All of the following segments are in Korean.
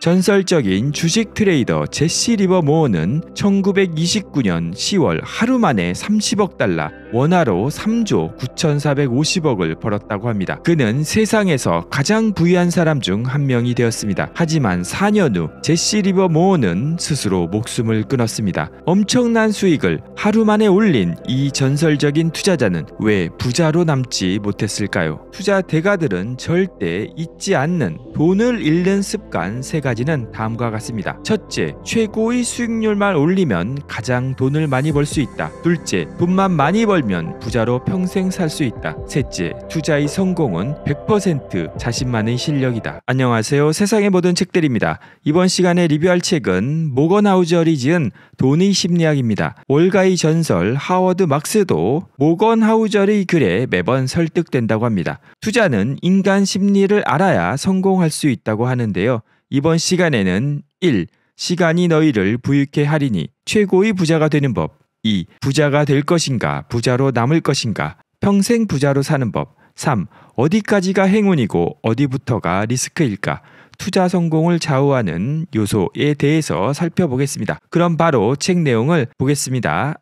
전설적인 주식 트레이더 제시 리버 모어는 1929년 10월 하루 만에 30억 달러, 원화로 3조 9,450억을 벌었다고 합니다. 그는 세상에서 가장 부유한 사람 중 한 명이 되었습니다. 하지만 4년 후 제시 리버 모어는 스스로 목숨을 끊었습니다. 엄청난 수익을 하루 만에 올린 이 전설적인 투자자는 왜 부자로 남지 못했을까요? 투자 대가들은 절대 잊지 않는 돈을 잃는 습관 세가 가지는 다음과 같습니다. 첫째, 최고의 수익률만 올리면 가장 돈을 많이 벌 수 있다. 둘째, 돈만 많이 벌면 부자로 평생 살 수 있다. 셋째, 투자의 성공은 100% 자신만의 실력이다. 안녕하세요. 세상의 모든 책들입니다. 이번 시간에 리뷰할 책은 모건 하우저리 지은 돈의 심리학입니다. 월가의 전설 하워드 막스도 모건 하우절의 글에 매번 설득된다고 합니다. 투자는 인간 심리를 알아야 성공할 수 있다고 하는데요. 이번 시간에는 1. 시간이 너희를 부유케 하리니 최고의 부자가 되는 법 2. 부자가 될 것인가 부자로 남을 것인가 평생 부자로 사는 법 3. 어디까지가 행운이고 어디부터가 리스크일까 투자 성공을 좌우하는 요소에 대해서 살펴보겠습니다. 그럼 바로 책 내용을 보겠습니다.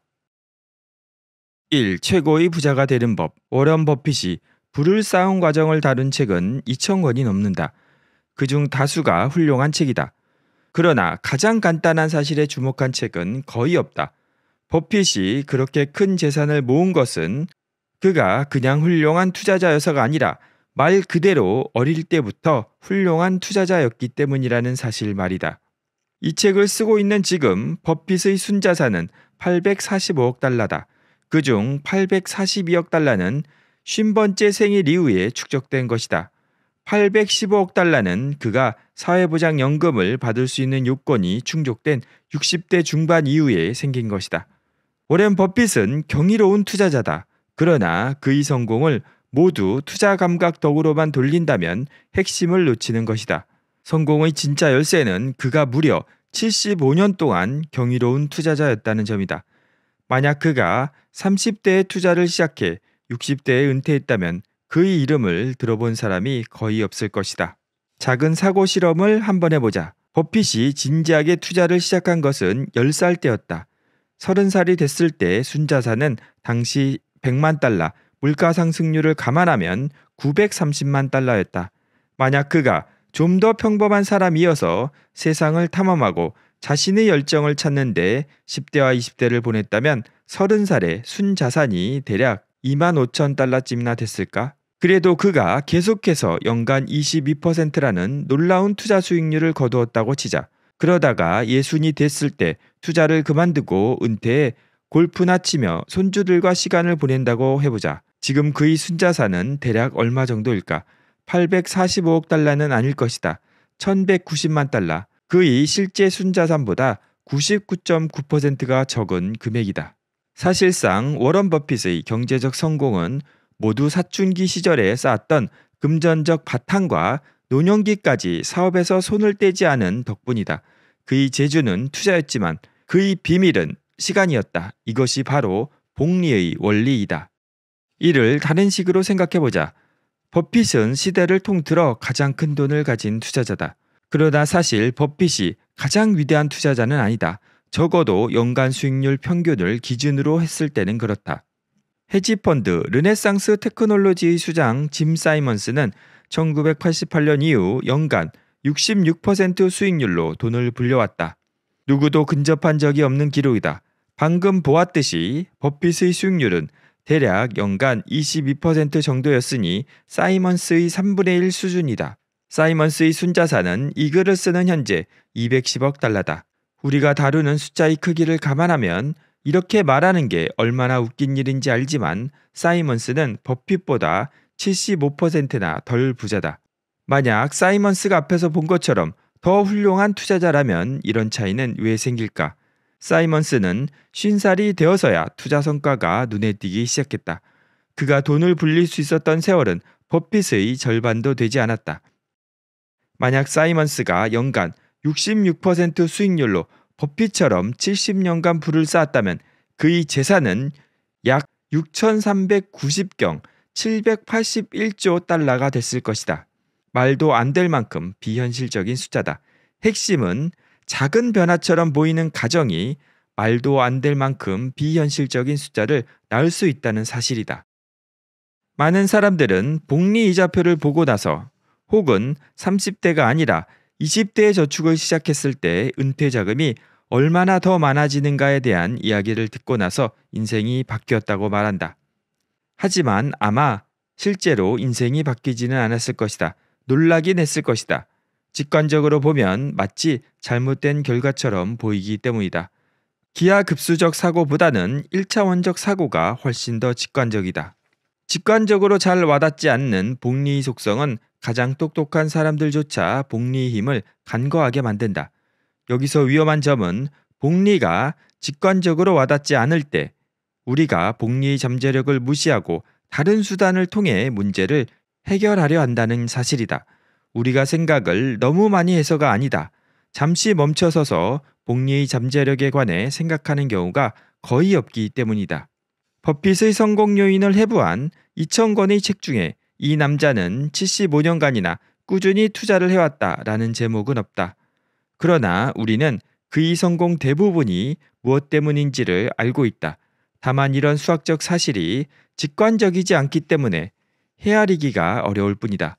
1. 최고의 부자가 되는 법 워런 버핏이 부를 쌓은 과정을 다룬 책은 2,000권이 넘는다. 그중 다수가 훌륭한 책이다. 그러나 가장 간단한 사실에 주목한 책은 거의 없다. 버핏이 그렇게 큰 재산을 모은 것은 그가 그냥 훌륭한 투자자여서가 아니라 말 그대로 어릴 때부터 훌륭한 투자자였기 때문이라는 사실 말이다. 이 책을 쓰고 있는 지금 버핏의 순자산은 845억 달러다. 그 중 842억 달러는 50번째 생일 이후에 축적된 것이다. 815억 달러는 그가 사회보장연금을 받을 수 있는 요건이 충족된 60대 중반 이후에 생긴 것이다. 오랜 버핏은 경이로운 투자자다. 그러나 그의 성공을 모두 투자 감각 덕으로만 돌린다면 핵심을 놓치는 것이다. 성공의 진짜 열쇠는 그가 무려 75년 동안 경이로운 투자자였다는 점이다. 만약 그가 30대에 투자를 시작해 60대에 은퇴했다면 그의 이름을 들어본 사람이 거의 없을 것이다. 작은 사고 실험을 한번 해보자. 버핏이 진지하게 투자를 시작한 것은 10살 때였다. 30살이 됐을 때 순자산은 당시 100만 달러, 물가 상승률을 감안하면 930만 달러였다. 만약 그가 좀 더 평범한 사람이어서 세상을 탐험하고 자신의 열정을 찾는데 10대와 20대를 보냈다면 30살의 순자산이 대략 2만 5천 달러쯤이나 됐을까? 그래도 그가 계속해서 연간 22%라는 놀라운 투자 수익률을 거두었다고 치자. 그러다가 예순이 됐을 때 투자를 그만두고 은퇴해 골프나 치며 손주들과 시간을 보낸다고 해보자. 지금 그의 순자산은 대략 얼마 정도일까? 845억 달러는 아닐 것이다. 1190만 달러. 그의 실제 순자산보다 99.9%가 적은 금액이다. 사실상 워런 버핏의 경제적 성공은 모두 사춘기 시절에 쌓았던 금전적 바탕과 노년기까지 사업에서 손을 떼지 않은 덕분이다. 그의 재주는 투자였지만 그의 비밀은 시간이었다. 이것이 바로 복리의 원리이다. 이를 다른 식으로 생각해보자. 버핏은 시대를 통틀어 가장 큰 돈을 가진 투자자다. 그러나 사실 버핏이 가장 위대한 투자자는 아니다. 적어도 연간 수익률 평균을 기준으로 했을 때는 그렇다. 헤지펀드 르네상스 테크놀로지의 수장 짐 사이먼스는 1988년 이후 연간 66% 수익률로 돈을 불려왔다. 누구도 근접한 적이 없는 기록이다. 방금 보았듯이 버핏의 수익률은 대략 연간 22% 정도였으니 사이먼스의 3분의 1 수준이다. 사이먼스의 순자산은 이 글을 쓰는 현재 210억 달러다. 우리가 다루는 숫자의 크기를 감안하면 이렇게 말하는 게 얼마나 웃긴 일인지 알지만 사이먼스는 버핏보다 75%나 덜 부자다. 만약 사이먼스가 앞에서 본 것처럼 더 훌륭한 투자자라면 이런 차이는 왜 생길까? 사이먼스는 50살이 되어서야 투자 성과가 눈에 띄기 시작했다. 그가 돈을 불릴 수 있었던 세월은 버핏의 절반도 되지 않았다. 만약 사이먼스가 연간 66% 수익률로 법피처럼 70년간 불을 쌓았다면 그의 재산은 약 6,390경 781조 달러가 됐을 것이다. 말도 안 될 만큼 비현실적인 숫자다. 핵심은 작은 변화처럼 보이는 가정이 말도 안 될 만큼 비현실적인 숫자를 낳을 수 있다는 사실이다. 많은 사람들은 복리 이자표를 보고 나서 혹은 30대가 아니라 20대 저축을 시작했을 때 은퇴 자금이 얼마나 더 많아지는가에 대한 이야기를 듣고 나서 인생이 바뀌었다고 말한다. 하지만 아마 실제로 인생이 바뀌지는 않았을 것이다. 놀라긴 했을 것이다. 직관적으로 보면 마치 잘못된 결과처럼 보이기 때문이다. 기하급수적 사고보다는 1차원적 사고가 훨씬 더 직관적이다. 직관적으로 잘 와닿지 않는 복리 속성은 가장 똑똑한 사람들조차 복리의 힘을 간과하게 만든다. 여기서 위험한 점은 복리가 직관적으로 와닿지 않을 때 우리가 복리의 잠재력을 무시하고 다른 수단을 통해 문제를 해결하려 한다는 사실이다. 우리가 생각을 너무 많이 해서가 아니다. 잠시 멈춰서서 복리의 잠재력에 관해 생각하는 경우가 거의 없기 때문이다. 버핏의 성공 요인을 해부한 2,000권의 책 중에 이 남자는 75년간이나 꾸준히 투자를 해왔다라는 제목은 없다. 그러나 우리는 그의 성공 대부분이 무엇 때문인지를 알고 있다. 다만 이런 수학적 사실이 직관적이지 않기 때문에 헤아리기가 어려울 뿐이다.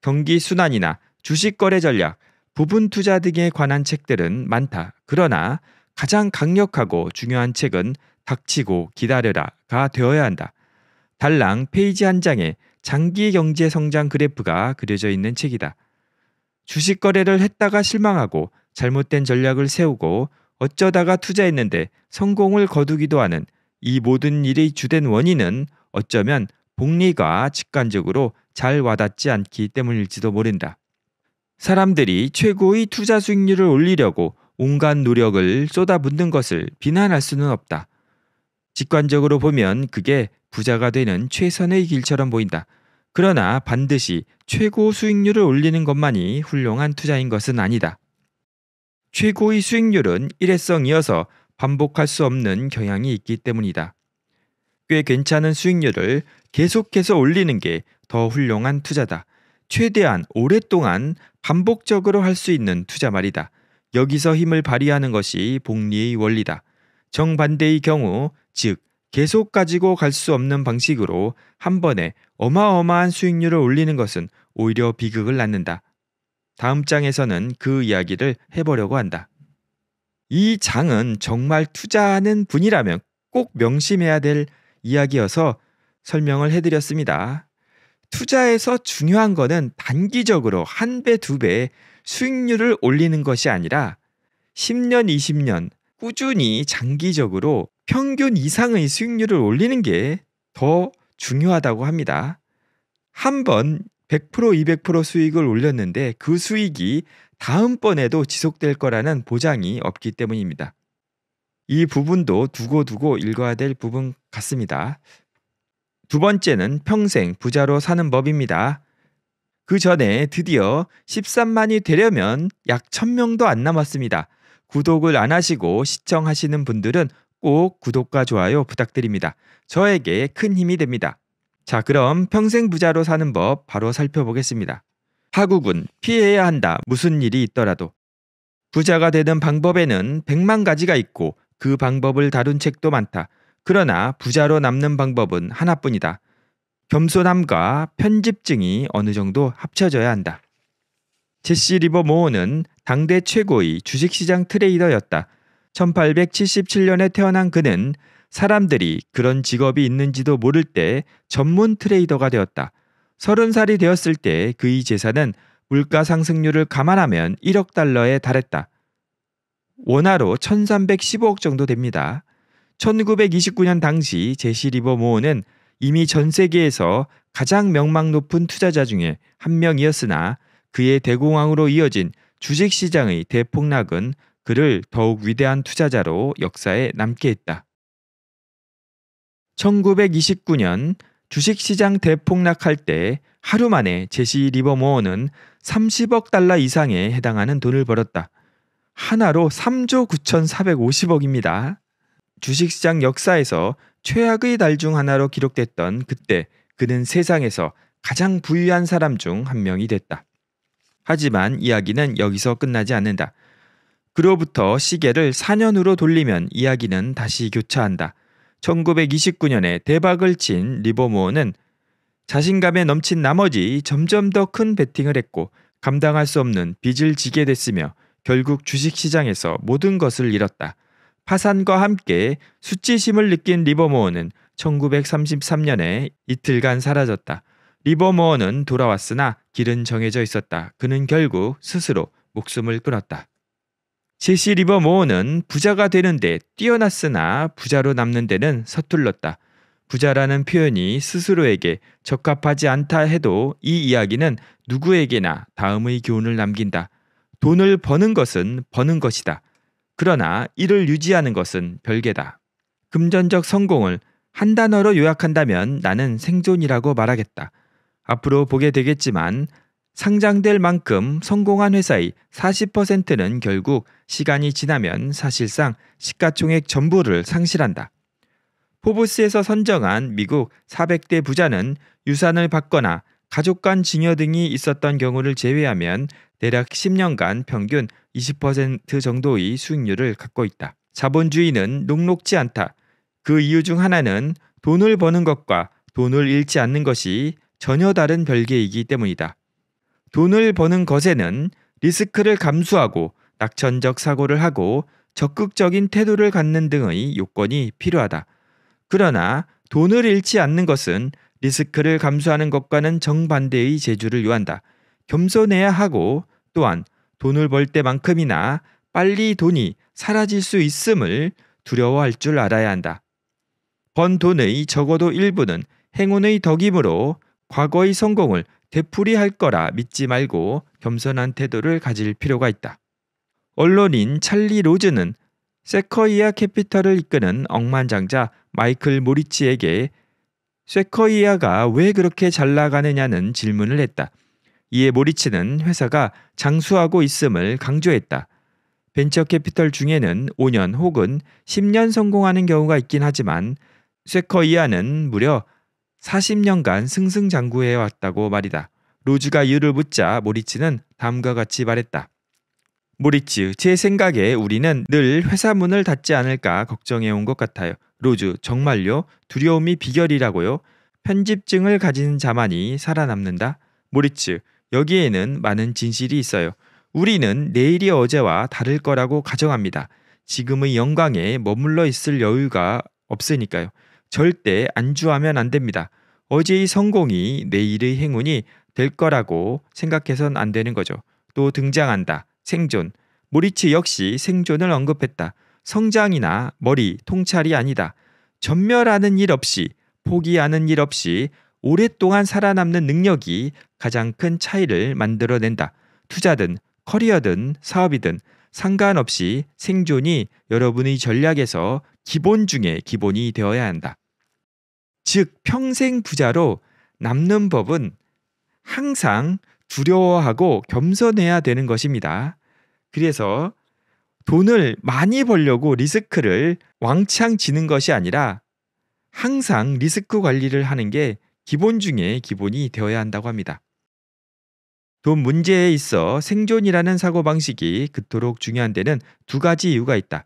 경기 순환이나 주식 거래 전략, 부분 투자 등에 관한 책들은 많다. 그러나 가장 강력하고 중요한 책은 닥치고 기다려라가 되어야 한다. 달랑 페이지 한 장에 장기 경제 성장 그래프가 그려져 있는 책이다. 주식 거래를 했다가 실망하고 잘못된 전략을 세우고 어쩌다가 투자했는데 성공을 거두기도 하는 이 모든 일의 주된 원인은 어쩌면 복리가 직관적으로 잘 와닿지 않기 때문일지도 모른다. 사람들이 최고의 투자 수익률을 올리려고 온갖 노력을 쏟아붓는 것을 비난할 수는 없다. 직관적으로 보면 그게 부자가 되는 최선의 길처럼 보인다. 그러나 반드시 최고 수익률을 올리는 것만이 훌륭한 투자인 것은 아니다. 최고의 수익률은 일회성이어서 반복할 수 없는 경향이 있기 때문이다. 꽤 괜찮은 수익률을 계속해서 올리는 게 더 훌륭한 투자다. 최대한 오랫동안 반복적으로 할 수 있는 투자 말이다. 여기서 힘을 발휘하는 것이 복리의 원리다. 정반대의 경우, 즉 계속 가지고 갈 수 없는 방식으로 한 번에 어마어마한 수익률을 올리는 것은 오히려 비극을 낳는다. 다음 장에서는 그 이야기를 해보려고 한다. 이 장은 정말 투자하는 분이라면 꼭 명심해야 될 이야기여서 설명을 해드렸습니다. 투자에서 중요한 것은 단기적으로 한 배, 두 배의 수익률을 올리는 것이 아니라 10년, 20년 꾸준히 장기적으로 평균 이상의 수익률을 올리는 게 더 중요하다고 합니다. 한 번 100% 200% 수익을 올렸는데 그 수익이 다음번에도 지속될 거라는 보장이 없기 때문입니다. 이 부분도 두고두고 읽어야 될 부분 같습니다. 두 번째는 평생 부자로 사는 법입니다. 그 전에 드디어 13만이 되려면 약 1000명도 안 남았습니다. 구독을 안 하시고 시청하시는 분들은 꼭 구독과 좋아요 부탁드립니다. 저에게 큰 힘이 됩니다. 자, 그럼 평생 부자로 사는 법 바로 살펴보겠습니다. 하국은 피해야 한다. 무슨 일이 있더라도. 부자가 되는 방법에는 백만 가지가 있고 그 방법을 다룬 책도 많다. 그러나 부자로 남는 방법은 하나뿐이다. 겸손함과 편집증이 어느 정도 합쳐져야 한다. 제시 리버 모어는 당대 최고의 주식시장 트레이더였다. 1877년에 태어난 그는 사람들이 그런 직업이 있는지도 모를 때 전문 트레이더가 되었다. 30살이 되었을 때 그의 재산은 물가 상승률을 감안하면 1억 달러에 달했다. 원화로 1315억 정도 됩니다. 1929년 당시 제시 리버 모어는 이미 전 세계에서 가장 명망 높은 투자자 중에 한 명이었으나 그의 대공황으로 이어진 주식시장의 대폭락은 그를 더욱 위대한 투자자로 역사에 남게 했다. 1929년 주식시장 대폭락할 때 하루 만에 제시 리버모어는 30억 달러 이상에 해당하는 돈을 벌었다. 하나로 3조 9,450억입니다. 주식시장 역사에서 최악의 달 중 하나로 기록됐던 그때 그는 세상에서 가장 부유한 사람 중 한 명이 됐다. 하지만 이야기는 여기서 끝나지 않는다. 그로부터 시계를 4년으로 돌리면 이야기는 다시 교차한다. 1929년에 대박을 친 리버모어는 자신감에 넘친 나머지 점점 더 큰 베팅을 했고 감당할 수 없는 빚을 지게 됐으며 결국 주식시장에서 모든 것을 잃었다. 파산과 함께 수치심을 느낀 리버모어는 1933년에 이틀간 사라졌다. 리버모어는 돌아왔으나 길은 정해져 있었다. 그는 결국 스스로 목숨을 끊었다. 제시 리버 모어는 부자가 되는데 뛰어났으나 부자로 남는 데는 서툴렀다. 부자라는 표현이 스스로에게 적합하지 않다 해도 이 이야기는 누구에게나 다음의 교훈을 남긴다. 돈을 버는 것은 버는 것이다. 그러나 이를 유지하는 것은 별개다. 금전적 성공을 한 단어로 요약한다면 나는 생존이라고 말하겠다. 앞으로 보게 되겠지만 상장될 만큼 성공한 회사의 40%는 결국 시간이 지나면 사실상 시가총액 전부를 상실한다. 포브스에서 선정한 미국 400대 부자는 유산을 받거나 가족 간 증여 등이 있었던 경우를 제외하면 대략 10년간 평균 20% 정도의 수익률을 갖고 있다. 자본주의는 녹록지 않다. 그 이유 중 하나는 돈을 버는 것과 돈을 잃지 않는 것이 전혀 다른 별개이기 때문이다. 돈을 버는 것에는 리스크를 감수하고 낙천적 사고를 하고 적극적인 태도를 갖는 등의 요건이 필요하다. 그러나 돈을 잃지 않는 것은 리스크를 감수하는 것과는 정반대의 재주를 요한다. 겸손해야 하고 또한 돈을 벌 때만큼이나 빨리 돈이 사라질 수 있음을 두려워할 줄 알아야 한다. 번 돈의 적어도 일부는 행운의 덕임으로 과거의 성공을 되풀이할 거라 믿지 말고 겸손한 태도를 가질 필요가 있다. 언론인 찰리 로즈는 세커이아 캐피털을 이끄는 억만장자 마이클 모리치에게 세커이아가 왜 그렇게 잘 나가느냐는 질문을 했다. 이에 모리치는 회사가 장수하고 있음을 강조했다. 벤처 캐피털 중에는 5년 혹은 10년 성공하는 경우가 있긴 하지만 세커이아는 무려 40년간 승승장구해 왔다고 말이다. 로즈가 이유를 묻자 모리츠는 다음과 같이 말했다. 모리츠, 제 생각에 우리는 늘 회사 문을 닫지 않을까 걱정해 온 것 같아요. 로즈, 정말요? 두려움이 비결이라고요? 편집증을 가진 자만이 살아남는다. 모리츠, 여기에는 많은 진실이 있어요. 우리는 내일이 어제와 다를 거라고 가정합니다. 지금의 영광에 머물러 있을 여유가 없으니까요. 절대 안주하면 안 됩니다. 어제의 성공이 내일의 행운이 될 거라고 생각해선 안 되는 거죠. 또 등장한다. 생존. 모리츠 역시 생존을 언급했다. 성장이나 머리, 통찰이 아니다. 전멸하는 일 없이, 포기하는 일 없이 오랫동안 살아남는 능력이 가장 큰 차이를 만들어낸다. 투자든 커리어든 사업이든 상관없이 생존이 여러분의 전략에서 기본 중에 기본이 되어야 한다. 즉 평생 부자로 남는 법은 항상 두려워하고 겸손해야 되는 것입니다. 그래서 돈을 많이 벌려고 리스크를 왕창 지는 것이 아니라 항상 리스크 관리를 하는 게 기본 중에 기본이 되어야 한다고 합니다. 돈 문제에 있어 생존이라는 사고방식이 그토록 중요한 데는 두 가지 이유가 있다.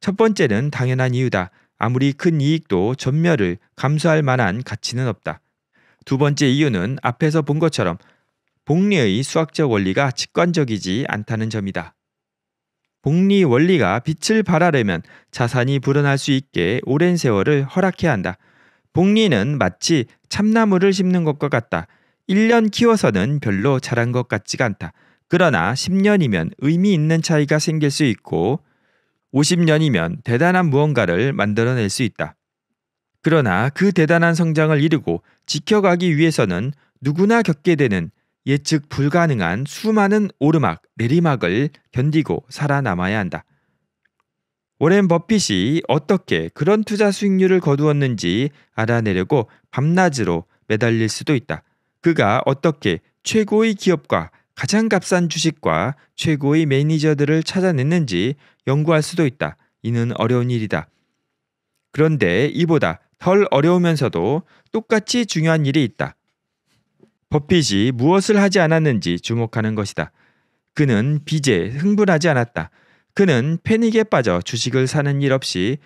첫 번째는 당연한 이유다. 아무리 큰 이익도 전멸을 감수할 만한 가치는 없다. 두 번째 이유는 앞에서 본 것처럼 복리의 수학적 원리가 직관적이지 않다는 점이다. 복리 원리가 빛을 발하려면 자산이 불어날 수 있게 오랜 세월을 허락해야 한다. 복리는 마치 참나무를 심는 것과 같다. 1년 키워서는 별로 자란 것 같지가 않다. 그러나 10년이면 의미 있는 차이가 생길 수 있고 50년이면 대단한 무언가를 만들어낼 수 있다. 그러나 그 대단한 성장을 이루고 지켜가기 위해서는 누구나 겪게 되는 예측 불가능한 수많은 오르막, 내리막을 견디고 살아남아야 한다. 오랜 버핏이 어떻게 그런 투자 수익률을 거두었는지 알아내려고 밤낮으로 매달릴 수도 있다. 그가 어떻게 최고의 기업과 가장 값싼 주식과 최고의 매니저들을 찾아냈는지 연구할 수도 있다. 이는 어려운 일이다. 그런데 이보다 덜 어려우면서도 똑같이 중요한 일이 있다. 버핏이 무엇을 하지 않았는지 주목하는 것이다. 그는 빚에 흥분하지 않았다. 그는 패닉에 빠져 주식을 사는 일 없이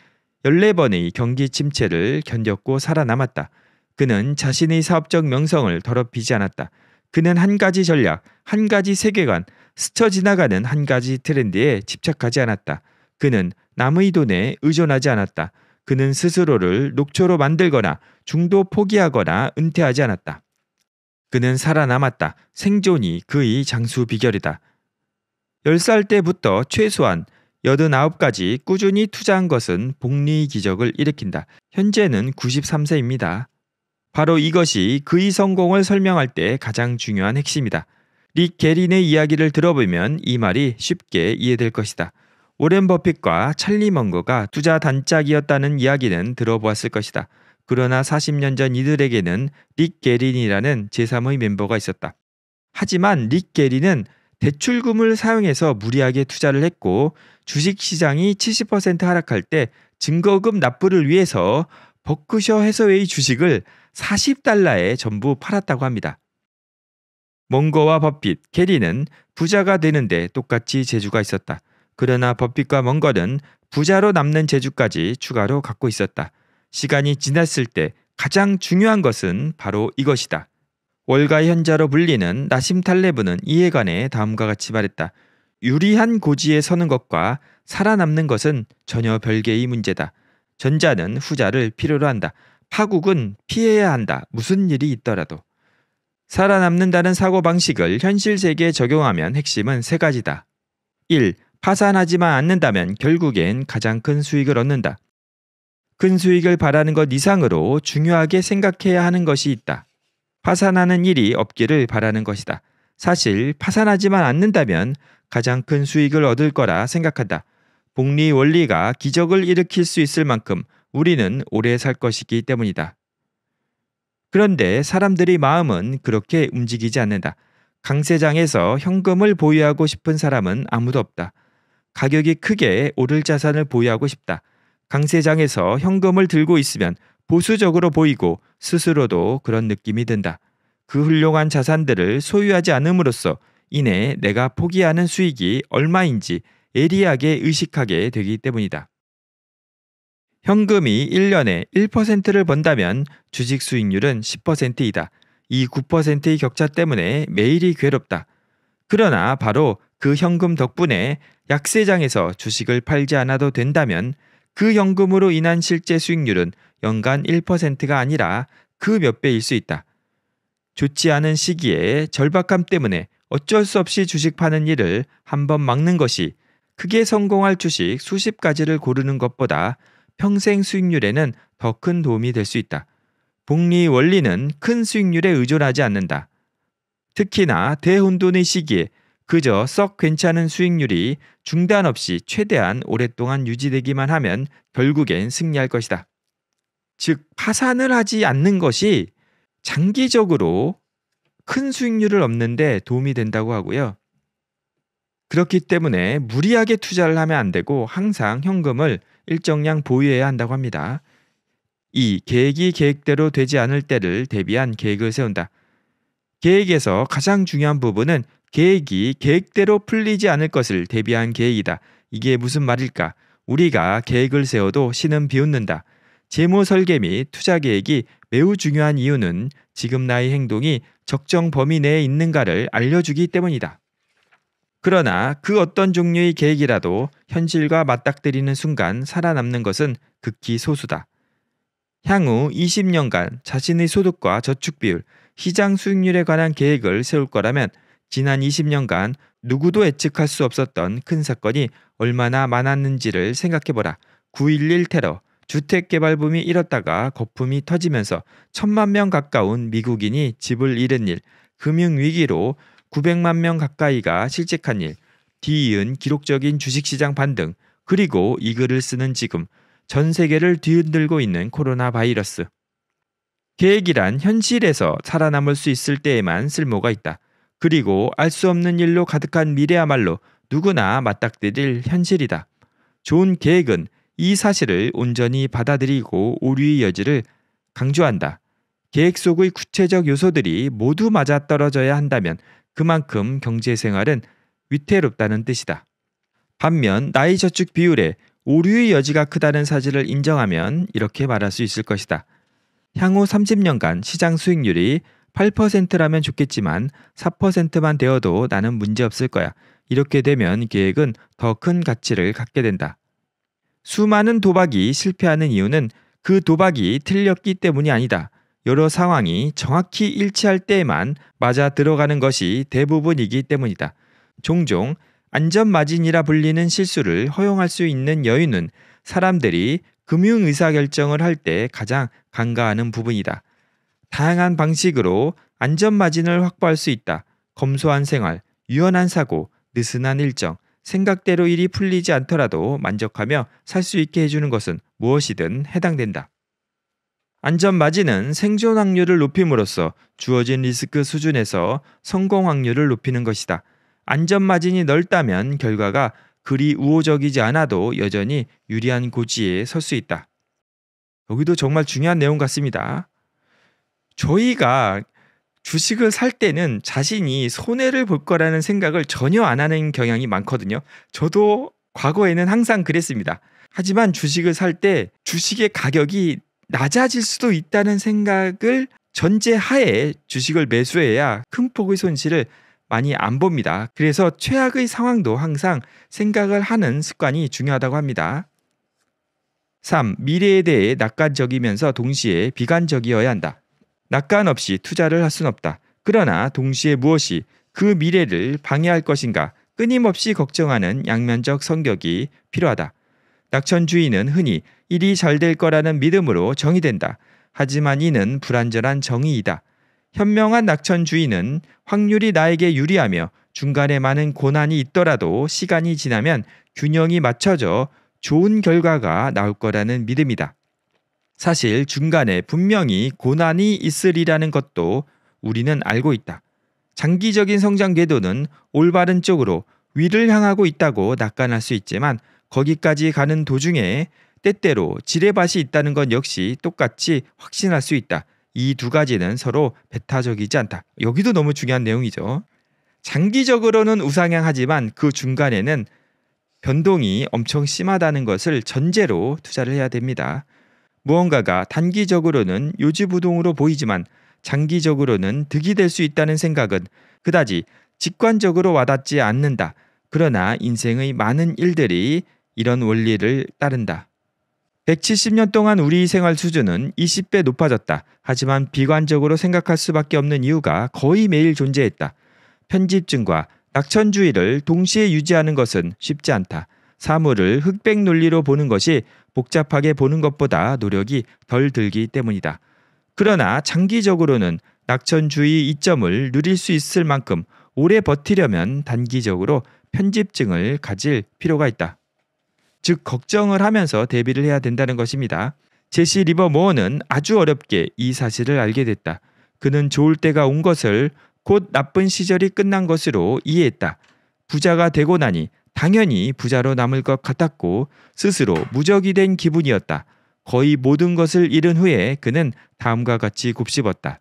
14번의 경기 침체를 견뎠고 살아남았다. 그는 자신의 사업적 명성을 더럽히지 않았다. 그는 한 가지 전략, 한 가지 세계관, 스쳐 지나가는 한 가지 트렌드에 집착하지 않았다. 그는 남의 돈에 의존하지 않았다. 그는 스스로를 녹초로 만들거나 중도 포기하거나 은퇴하지 않았다. 그는 살아남았다. 생존이 그의 장수 비결이다. 10살 때부터 최소한 89까지 꾸준히 투자한 것은 복리 기적을 일으킨다. 현재는 93세입니다. 바로 이것이 그의 성공을 설명할 때 가장 중요한 핵심이다. 리 게린의 이야기를 들어보면 이 말이 쉽게 이해될 것이다. 오렌 버핏과 찰리 먼거가 투자 단짝이었다는 이야기는 들어보았을 것이다. 그러나 40년 전 이들에게는 릭 게린이라는 제3의 멤버가 있었다. 하지만 릭 게린은 대출금을 사용해서 무리하게 투자를 했고 주식 시장이 70% 하락할 때 증거금 납부를 위해서 버크셔 해서웨이 주식을 40달러에 전부 팔았다고 합니다. 멍거와 버핏, 게리는 부자가 되는데 똑같이 재주가 있었다. 그러나 버핏과 멍거는 부자로 남는 재주까지 추가로 갖고 있었다. 시간이 지났을 때 가장 중요한 것은 바로 이것이다. 월가 현자로 불리는 나심 탈레브는 이에 관해 다음과 같이 말했다. 유리한 고지에 서는 것과 살아남는 것은 전혀 별개의 문제다. 전자는 후자를 필요로 한다. 파국은 피해야 한다. 무슨 일이 있더라도. 살아남는다는 사고방식을 현실 세계에 적용하면 핵심은 세 가지다. 1. 파산하지만 않는다면 결국엔 가장 큰 수익을 얻는다. 큰 수익을 바라는 것 이상으로 중요하게 생각해야 하는 것이 있다. 파산하는 일이 없기를 바라는 것이다. 사실 파산하지만 않는다면 가장 큰 수익을 얻을 거라 생각한다. 복리 원리가 기적을 일으킬 수 있을 만큼 우리는 오래 살 것이기 때문이다. 그런데 사람들의 마음은 그렇게 움직이지 않는다. 강세장에서 현금을 보유하고 싶은 사람은 아무도 없다. 가격이 크게 오를 자산을 보유하고 싶다. 강세장에서 현금을 들고 있으면 보수적으로 보이고 스스로도 그런 느낌이 든다. 그 훌륭한 자산들을 소유하지 않음으로써 이내 내가 포기하는 수익이 얼마인지 예리하게 의식하게 되기 때문이다. 현금이 1년에 1%를 번다면 주식 수익률은 10%이다. 이 9%의 격차 때문에 매일이 괴롭다. 그러나 바로 그 현금 덕분에 약세장에서 주식을 팔지 않아도 된다면 그 현금으로 인한 실제 수익률은 연간 1%가 아니라 그 몇 배일 수 있다. 좋지 않은 시기에 절박함 때문에 어쩔 수 없이 주식 파는 일을 한 번 막는 것이 크게 성공할 주식 수십 가지를 고르는 것보다 평생 수익률에는 더 큰 도움이 될 수 있다. 복리 원리는 큰 수익률에 의존하지 않는다. 특히나 대혼돈의 시기에 그저 썩 괜찮은 수익률이 중단 없이 최대한 오랫동안 유지되기만 하면 결국엔 승리할 것이다. 즉, 파산을 하지 않는 것이 장기적으로 큰 수익률을 얻는데 도움이 된다고 하고요. 그렇기 때문에 무리하게 투자를 하면 안 되고 항상 현금을 일정량 보유해야 한다고 합니다. 2. 계획이 계획대로 되지 않을 때를 대비한 계획을 세운다. 계획에서 가장 중요한 부분은 계획이 계획대로 풀리지 않을 것을 대비한 계획이다. 이게 무슨 말일까? 우리가 계획을 세워도 신은 비웃는다. 재무 설계 및 투자 계획이 매우 중요한 이유는 지금 나의 행동이 적정 범위 내에 있는가를 알려주기 때문이다. 그러나 그 어떤 종류의 계획이라도 현실과 맞닥뜨리는 순간 살아남는 것은 극히 소수다. 향후 20년간 자신의 소득과 저축 비율, 시장 수익률에 관한 계획을 세울 거라면 지난 20년간 누구도 예측할 수 없었던 큰 사건이 얼마나 많았는지를 생각해보라. 9.11 테러, 주택개발붐이 일었다가 거품이 터지면서 천만 명 가까운 미국인이 집을 잃은 일, 금융위기로 900만 명 가까이가 실직한 일, 뒤이은 기록적인 주식시장 반등, 그리고 이 글을 쓰는 지금 전 세계를 뒤흔들고 있는 코로나 바이러스. 계획이란 현실에서 살아남을 수 있을 때에만 쓸모가 있다. 그리고 알 수 없는 일로 가득한 미래야말로 누구나 맞닥뜨릴 현실이다. 좋은 계획은 이 사실을 온전히 받아들이고 오류의 여지를 강조한다. 계획 속의 구체적 요소들이 모두 맞아떨어져야 한다면 그만큼 경제 생활은 위태롭다는 뜻이다. 반면 나이 저축 비율에 오류의 여지가 크다는 사실을 인정하면 이렇게 말할 수 있을 것이다. 향후 30년간 시장 수익률이 8%라면 좋겠지만 4%만 되어도 나는 문제없을 거야. 이렇게 되면 계획은 더 큰 가치를 갖게 된다. 수많은 도박이 실패하는 이유는 그 도박이 틀렸기 때문이 아니다. 여러 상황이 정확히 일치할 때에만 맞아 들어가는 것이 대부분이기 때문이다. 종종 안전마진이라 불리는 실수를 허용할 수 있는 여유는 사람들이 금융 의사결정을 할 때 가장 간과하는 부분이다. 다양한 방식으로 안전마진을 확보할 수 있다. 검소한 생활, 유연한 사고, 느슨한 일정, 생각대로 일이 풀리지 않더라도 만족하며 살 수 있게 해주는 것은 무엇이든 해당된다. 안전마진은 생존 확률을 높임으로써 주어진 리스크 수준에서 성공 확률을 높이는 것이다. 안전마진이 넓다면 결과가 그리 우호적이지 않아도 여전히 유리한 고지에 설 수 있다. 여기도 정말 중요한 내용 같습니다. 저희가 주식을 살 때는 자신이 손해를 볼 거라는 생각을 전혀 안 하는 경향이 많거든요. 저도 과거에는 항상 그랬습니다. 하지만 주식을 살 때 주식의 가격이 낮아질 수도 있다는 생각을 전제하에 주식을 매수해야 큰 폭의 손실을 많이 안 봅니다. 그래서 최악의 상황도 항상 생각을 하는 습관이 중요하다고 합니다. 3. 미래에 대해 낙관적이면서 동시에 비관적이어야 한다. 낙관 없이 투자를 할 수는 없다. 그러나 동시에 무엇이 그 미래를 방해할 것인가 끊임없이 걱정하는 양면적 성격이 필요하다. 낙천주의는 흔히 일이 잘 될 거라는 믿음으로 정의된다. 하지만 이는 불완전한 정의이다. 현명한 낙천주의는 확률이 나에게 유리하며 중간에 많은 고난이 있더라도 시간이 지나면 균형이 맞춰져 좋은 결과가 나올 거라는 믿음이다. 사실 중간에 분명히 고난이 있으리라는 것도 우리는 알고 있다. 장기적인 성장 궤도는 올바른 쪽으로 위를 향하고 있다고 낙관할 수 있지만 거기까지 가는 도중에 때때로 지뢰밭이 있다는 건 역시 똑같이 확신할 수 있다. 이 두 가지는 서로 배타적이지 않다. 여기도 너무 중요한 내용이죠. 장기적으로는 우상향하지만 그 중간에는 변동이 엄청 심하다는 것을 전제로 투자를 해야 됩니다. 무언가가 단기적으로는 요지부동으로 보이지만 장기적으로는 득이 될 수 있다는 생각은 그다지 직관적으로 와닿지 않는다. 그러나 인생의 많은 일들이 이런 원리를 따른다. 170년 동안 우리 생활 수준은 20배 높아졌다. 하지만 비관적으로 생각할 수밖에 없는 이유가 거의 매일 존재했다. 편집증과 낙천주의를 동시에 유지하는 것은 쉽지 않다. 사물을 흑백 논리로 보는 것이 복잡하게 보는 것보다 노력이 덜 들기 때문이다. 그러나 장기적으로는 낙천주의 이점을 누릴 수 있을 만큼 오래 버티려면 단기적으로 편집증을 가질 필요가 있다. 즉 걱정을 하면서 대비를 해야 된다는 것입니다. 제시 리버 모어는 아주 어렵게 이 사실을 알게 됐다. 그는 좋을 때가 온 것을 곧 나쁜 시절이 끝난 것으로 이해했다. 부자가 되고 나니 당연히 부자로 남을 것 같았고 스스로 무적이 된 기분이었다. 거의 모든 것을 잃은 후에 그는 다음과 같이 곱씹었다.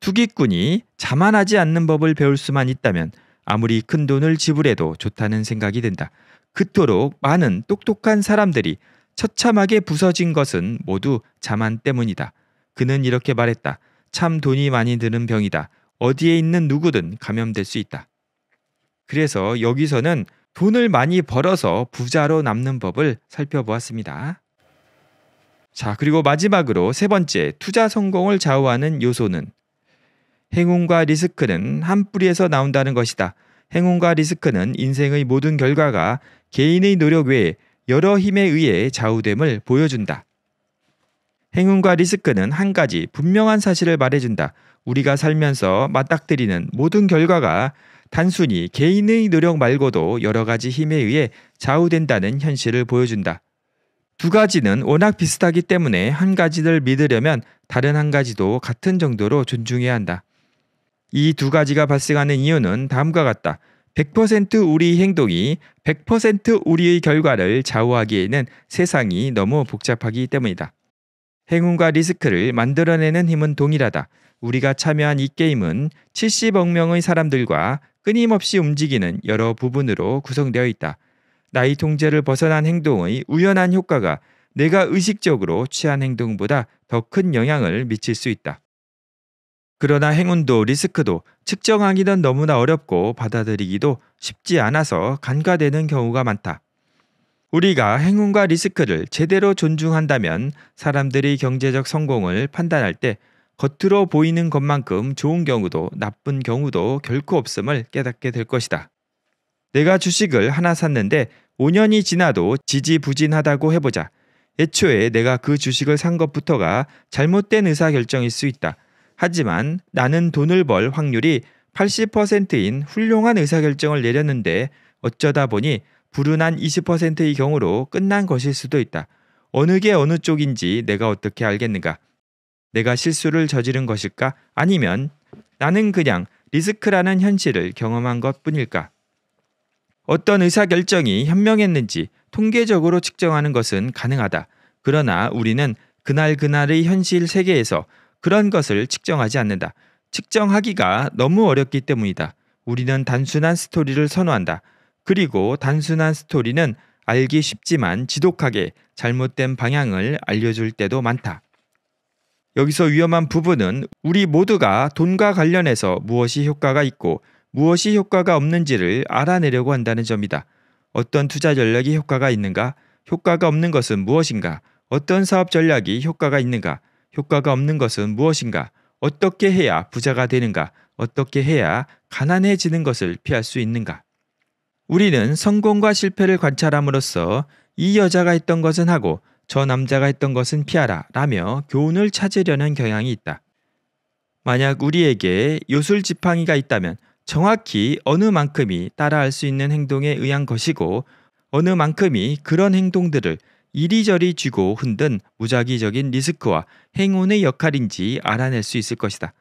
투기꾼이 자만하지 않는 법을 배울 수만 있다면 아무리 큰 돈을 지불해도 좋다는 생각이 든다. 그토록 많은 똑똑한 사람들이 처참하게 부서진 것은 모두 자만 때문이다. 그는 이렇게 말했다. 참 돈이 많이 드는 병이다. 어디에 있는 누구든 감염될 수 있다. 그래서 여기서는 돈을 많이 벌어서 부자로 남는 법을 살펴보았습니다. 자, 그리고 마지막으로 세 번째, 투자 성공을 좌우하는 요소는 행운과 리스크는 한 뿌리에서 나온다는 것이다. 행운과 리스크는 인생의 모든 결과가 개인의 노력 외에 여러 힘에 의해 좌우됨을 보여준다. 행운과 리스크는 한 가지 분명한 사실을 말해준다. 우리가 살면서 맞닥뜨리는 모든 결과가 단순히 개인의 노력 말고도 여러 가지 힘에 의해 좌우된다는 현실을 보여준다. 두 가지는 워낙 비슷하기 때문에 한 가지를 믿으려면 다른 한 가지도 같은 정도로 존중해야 한다. 이두 가지가 발생하는 이유는 다음과 같다. 100% 우리 행동이 100% 우리의 결과를 좌우하기에는 세상이 너무 복잡하기 때문이다. 행운과 리스크를 만들어내는 힘은 동일하다. 우리가 참여한 이 게임은 70억 명의 사람들과 끊임없이 움직이는 여러 부분으로 구성되어 있다. 나이 통제를 벗어난 행동의 우연한 효과가 내가 의식적으로 취한 행동보다 더 큰 영향을 미칠 수 있다. 그러나 행운도 리스크도 측정하기는 너무나 어렵고 받아들이기도 쉽지 않아서 간과되는 경우가 많다. 우리가 행운과 리스크를 제대로 존중한다면 사람들이 경제적 성공을 판단할 때 겉으로 보이는 것만큼 좋은 경우도 나쁜 경우도 결코 없음을 깨닫게 될 것이다. 내가 주식을 하나 샀는데 5년이 지나도 지지부진하다고 해보자. 애초에 내가 그 주식을 산 것부터가 잘못된 의사결정일 수 있다. 하지만 나는 돈을 벌 확률이 80%인 훌륭한 의사결정을 내렸는데 어쩌다 보니 불운한 20%의 경우로 끝난 것일 수도 있다. 어느 게 어느 쪽인지 내가 어떻게 알겠는가? 내가 실수를 저지른 것일까? 아니면 나는 그냥 리스크라는 현실을 경험한 것 뿐일까? 어떤 의사결정이 현명했는지 통계적으로 측정하는 것은 가능하다. 그러나 우리는 그날그날의 현실 세계에서 그런 것을 측정하지 않는다. 측정하기가 너무 어렵기 때문이다. 우리는 단순한 스토리를 선호한다. 그리고 단순한 스토리는 알기 쉽지만 지독하게 잘못된 방향을 알려줄 때도 많다. 여기서 위험한 부분은 우리 모두가 돈과 관련해서 무엇이 효과가 있고 무엇이 효과가 없는지를 알아내려고 한다는 점이다. 어떤 투자 전략이 효과가 있는가? 효과가 없는 것은 무엇인가? 어떤 사업 전략이 효과가 있는가? 효과가 없는 것은 무엇인가? 어떻게 해야 부자가 되는가? 어떻게 해야 가난해지는 것을 피할 수 있는가? 우리는 성공과 실패를 관찰함으로써 이 여자가 했던 것은 하고 저 남자가 했던 것은 피하라 라며 교훈을 찾으려는 경향이 있다. 만약 우리에게 요술 지팡이가 있다면 정확히 어느 만큼이 따라할 수 있는 행동에 의한 것이고 어느 만큼이 그런 행동들을 이리저리 쥐고 흔든 무작위적인 리스크와 행운의 역할인지 알아낼 수 있을 것이다.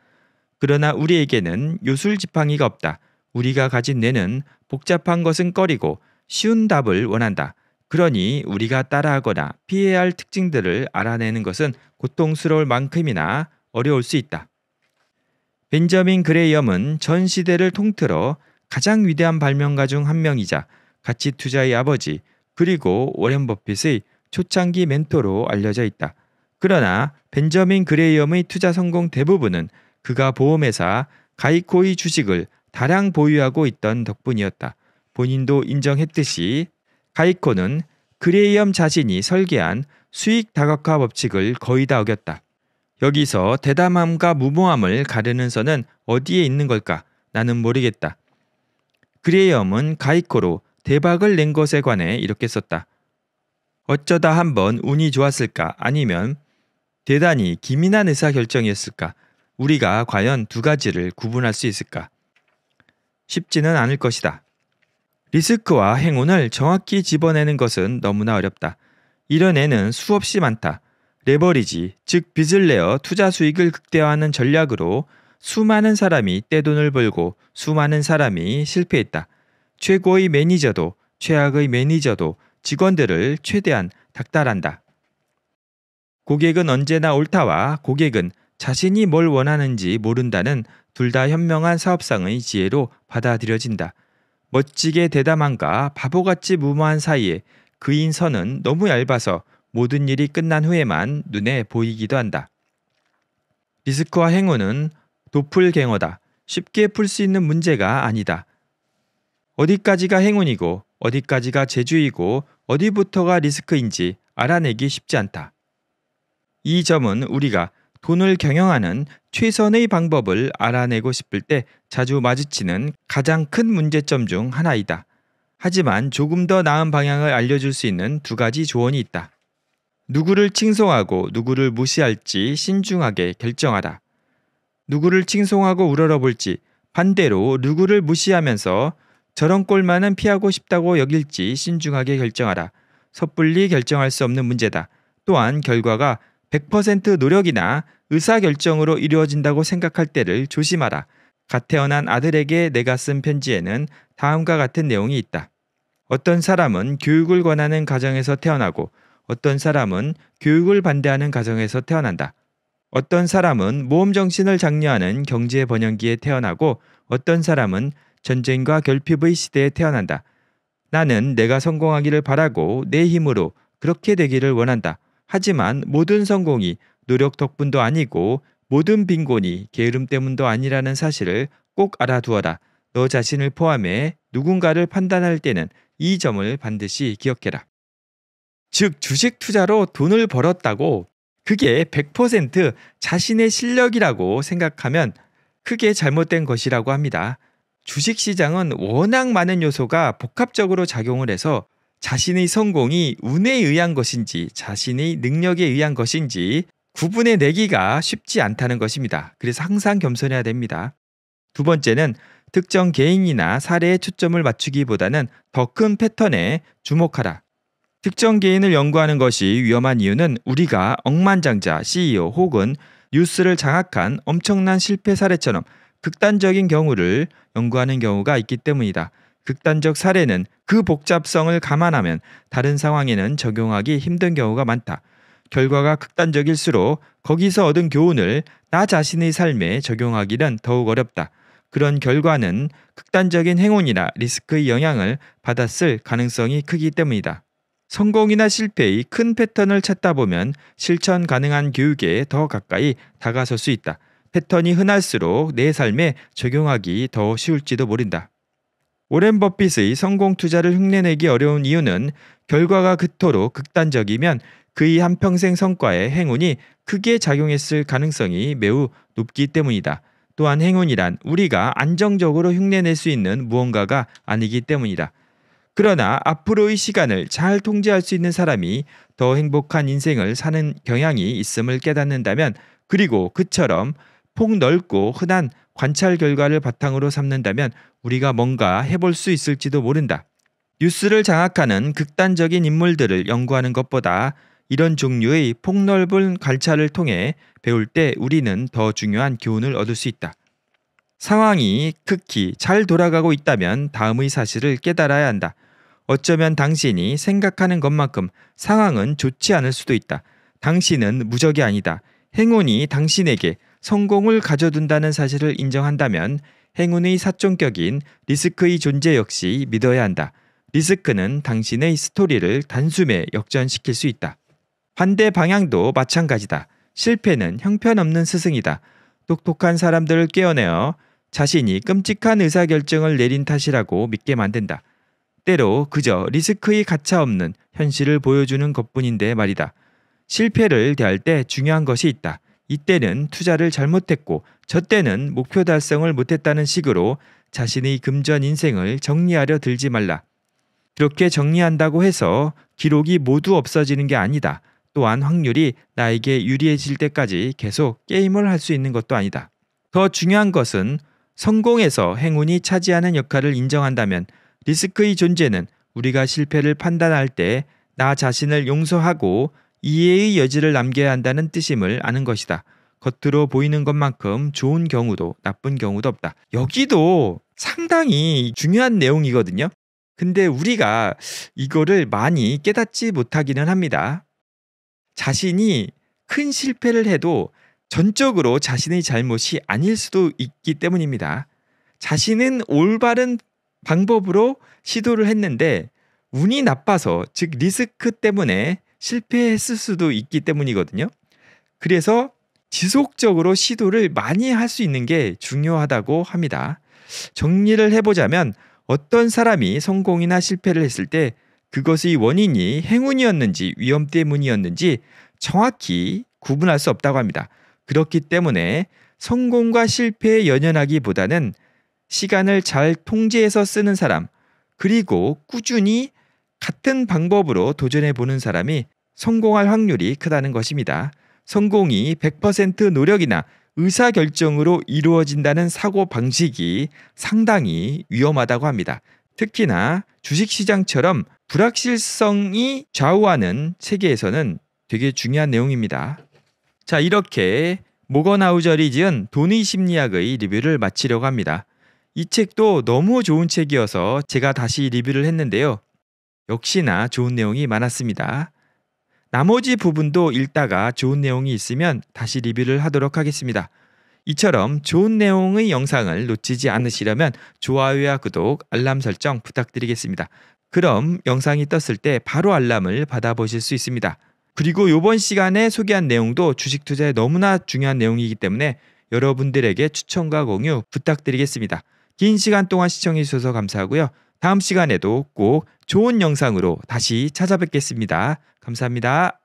그러나 우리에게는 요술 지팡이가 없다. 우리가 가진 뇌는 복잡한 것은 꺼리고 쉬운 답을 원한다. 그러니 우리가 따라하거나 피해야 할 특징들을 알아내는 것은 고통스러울 만큼이나 어려울 수 있다. 벤저민 그레이엄은 전 시대를 통틀어 가장 위대한 발명가 중 한 명이자 가치 투자의 아버지 그리고 워렌 버핏의 초창기 멘토로 알려져 있다. 그러나 벤저민 그레이엄의 투자 성공 대부분은 그가 보험회사 가이코의 주식을 다량 보유하고 있던 덕분이었다. 본인도 인정했듯이 가이코는 그레이엄 자신이 설계한 수익 다각화 법칙을 거의 다 어겼다. 여기서 대담함과 무모함을 가르는 선은 어디에 있는 걸까? 나는 모르겠다. 그레이엄은 가이코로 대박을 낸 것에 관해 이렇게 썼다. 어쩌다 한번 운이 좋았을까 아니면 대단히 기민한 의사결정이었을까 우리가 과연 두 가지를 구분할 수 있을까? 쉽지는 않을 것이다. 리스크와 행운을 정확히 집어내는 것은 너무나 어렵다. 이런 애는 수없이 많다. 레버리지, 즉 빚을 내어 투자 수익을 극대화하는 전략으로 수많은 사람이 떼돈을 벌고 수많은 사람이 실패했다. 최고의 매니저도 최악의 매니저도 직원들을 최대한 닥달한다. 고객은 언제나 옳다와 고객은 자신이 뭘 원하는지 모른다는 둘 다 현명한 사업상의 지혜로 받아들여진다. 멋지게 대담한가 바보같이 무모한 사이에 그인 선은 너무 얇아서 모든 일이 끝난 후에만 눈에 보이기도 한다. 리스크와 행운은 도플갱어다. 쉽게 풀 수 있는 문제가 아니다. 어디까지가 행운이고 어디까지가 제주이고 어디부터가 리스크인지 알아내기 쉽지 않다. 이 점은 우리가 돈을 경영하는 최선의 방법을 알아내고 싶을 때 자주 마주치는 가장 큰 문제점 중 하나이다. 하지만 조금 더 나은 방향을 알려줄 수 있는 두 가지 조언이 있다. 누구를 칭송하고 누구를 무시할지 신중하게 결정하다. 누구를 칭송하고 우러러볼지 반대로 누구를 무시하면서 저런 꼴만은 피하고 싶다고 여길지 신중하게 결정하라. 섣불리 결정할 수 없는 문제다. 또한 결과가 100% 노력이나 의사결정으로 이루어진다고 생각할 때를 조심하라. 갓 태어난 아들에게 내가 쓴 편지에는 다음과 같은 내용이 있다. 어떤 사람은 교육을 권하는 가정에서 태어나고 어떤 사람은 교육을 반대하는 가정에서 태어난다. 어떤 사람은 모험정신을 장려하는 경제 번영기에 태어나고 어떤 사람은 전쟁과 결핍의 시대에 태어난다. 나는 내가 성공하기를 바라고 내 힘으로 그렇게 되기를 원한다. 하지만 모든 성공이 노력 덕분도 아니고 모든 빈곤이 게으름 때문도 아니라는 사실을 꼭 알아두어라. 너 자신을 포함해 누군가를 판단할 때는 이 점을 반드시 기억해라. 즉, 주식 투자로 돈을 벌었다고 그게 100% 자신의 실력이라고 생각하면 크게 잘못된 것이라고 합니다. 주식 시장은 워낙 많은 요소가 복합적으로 작용을 해서 자신의 성공이 운에 의한 것인지 자신의 능력에 의한 것인지 구분해 내기가 쉽지 않다는 것입니다. 그래서 항상 겸손해야 됩니다. 두 번째는 특정 개인이나 사례에 초점을 맞추기보다는 더 큰 패턴에 주목하라. 특정 개인을 연구하는 것이 위험한 이유는 우리가 억만장자 CEO 혹은 뉴스를 장악한 엄청난 실패 사례처럼 극단적인 경우를 연구하는 경우가 있기 때문이다. 극단적 사례는 그 복잡성을 감안하면 다른 상황에는 적용하기 힘든 경우가 많다. 결과가 극단적일수록 거기서 얻은 교훈을 나 자신의 삶에 적용하기는 더욱 어렵다. 그런 결과는 극단적인 행운이나 리스크의 영향을 받았을 가능성이 크기 때문이다. 성공이나 실패의 큰 패턴을 찾다 보면 실천 가능한 교육에 더 가까이 다가설 수 있다. 패턴이 흔할수록 내 삶에 적용하기 더 쉬울지도 모른다. 오랜 버핏의 성공 투자를 흉내내기 어려운 이유는 결과가 그토록 극단적이면 그의 한평생 성과에 행운이 크게 작용했을 가능성이 매우 높기 때문이다. 또한 행운이란 우리가 안정적으로 흉내낼 수 있는 무언가가 아니기 때문이다. 그러나 앞으로의 시간을 잘 통제할 수 있는 사람이 더 행복한 인생을 사는 경향이 있음을 깨닫는다면 그리고 그처럼 폭넓고 흔한 관찰 결과를 바탕으로 삼는다면 우리가 뭔가 해볼 수 있을지도 모른다. 뉴스를 장악하는 극단적인 인물들을 연구하는 것보다 이런 종류의 폭넓은 관찰을 통해 배울 때 우리는 더 중요한 교훈을 얻을 수 있다. 상황이 극히 잘 돌아가고 있다면 다음의 사실을 깨달아야 한다. 어쩌면 당신이 생각하는 것만큼 상황은 좋지 않을 수도 있다. 당신은 무적이 아니다. 행운이 당신에게 성공을 가져둔다는 사실을 인정한다면 행운의 사촌격인 리스크의 존재 역시 믿어야 한다. 리스크는 당신의 스토리를 단숨에 역전시킬 수 있다. 반대 방향도 마찬가지다. 실패는 형편없는 스승이다. 똑똑한 사람들을 깨어내어 자신이 끔찍한 의사결정을 내린 탓이라고 믿게 만든다. 때로 그저 리스크의 가차없는 현실을 보여주는 것뿐인데 말이다. 실패를 대할 때 중요한 것이 있다. 이때는 투자를 잘못했고 저때는 목표 달성을 못했다는 식으로 자신의 금전 인생을 정리하려 들지 말라. 그렇게 정리한다고 해서 기록이 모두 없어지는 게 아니다. 또한 확률이 나에게 유리해질 때까지 계속 게임을 할 수 있는 것도 아니다. 더 중요한 것은 성공에서 행운이 차지하는 역할을 인정한다면 리스크의 존재는 우리가 실패를 판단할 때 나 자신을 용서하고 이해의 여지를 남겨야 한다는 뜻임을 아는 것이다. 겉으로 보이는 것만큼 좋은 경우도 나쁜 경우도 없다. 여기도 상당히 중요한 내용이거든요. 근데 우리가 이거를 많이 깨닫지 못하기는 합니다. 자신이 큰 실패를 해도 전적으로 자신의 잘못이 아닐 수도 있기 때문입니다. 자신은 올바른 방법으로 시도를 했는데 운이 나빠서 즉 리스크 때문에 실패했을 수도 있기 때문이거든요. 그래서 지속적으로 시도를 많이 할 수 있는 게 중요하다고 합니다. 정리를 해보자면 어떤 사람이 성공이나 실패를 했을 때 그것의 원인이 행운이었는지 위험 때문이었는지 정확히 구분할 수 없다고 합니다. 그렇기 때문에 성공과 실패에 연연하기보다는 시간을 잘 통제해서 쓰는 사람, 그리고 꾸준히 같은 방법으로 도전해 보는 사람이 성공할 확률이 크다는 것입니다. 성공이 100% 노력이나 의사결정으로 이루어진다는 사고 방식이 상당히 위험하다고 합니다. 특히나 주식시장처럼 불확실성이 좌우하는 세계에서는 되게 중요한 내용입니다. 자, 이렇게 모건 아우저리 지은 돈의 심리학의 리뷰를 마치려고 합니다. 이 책도 너무 좋은 책이어서 제가 다시 리뷰를 했는데요. 역시나 좋은 내용이 많았습니다. 나머지 부분도 읽다가 좋은 내용이 있으면 다시 리뷰를 하도록 하겠습니다. 이처럼 좋은 내용의 영상을 놓치지 않으시려면 좋아요와 구독, 알람 설정 부탁드리겠습니다. 그럼 영상이 떴을 때 바로 알람을 받아보실 수 있습니다. 그리고 이번 시간에 소개한 내용도 주식 투자에 너무나 중요한 내용이기 때문에 여러분들에게 추천과 공유 부탁드리겠습니다. 긴 시간 동안 시청해주셔서 감사하고요. 다음 시간에도 꼭 좋은 영상으로 다시 찾아뵙겠습니다. 감사합니다.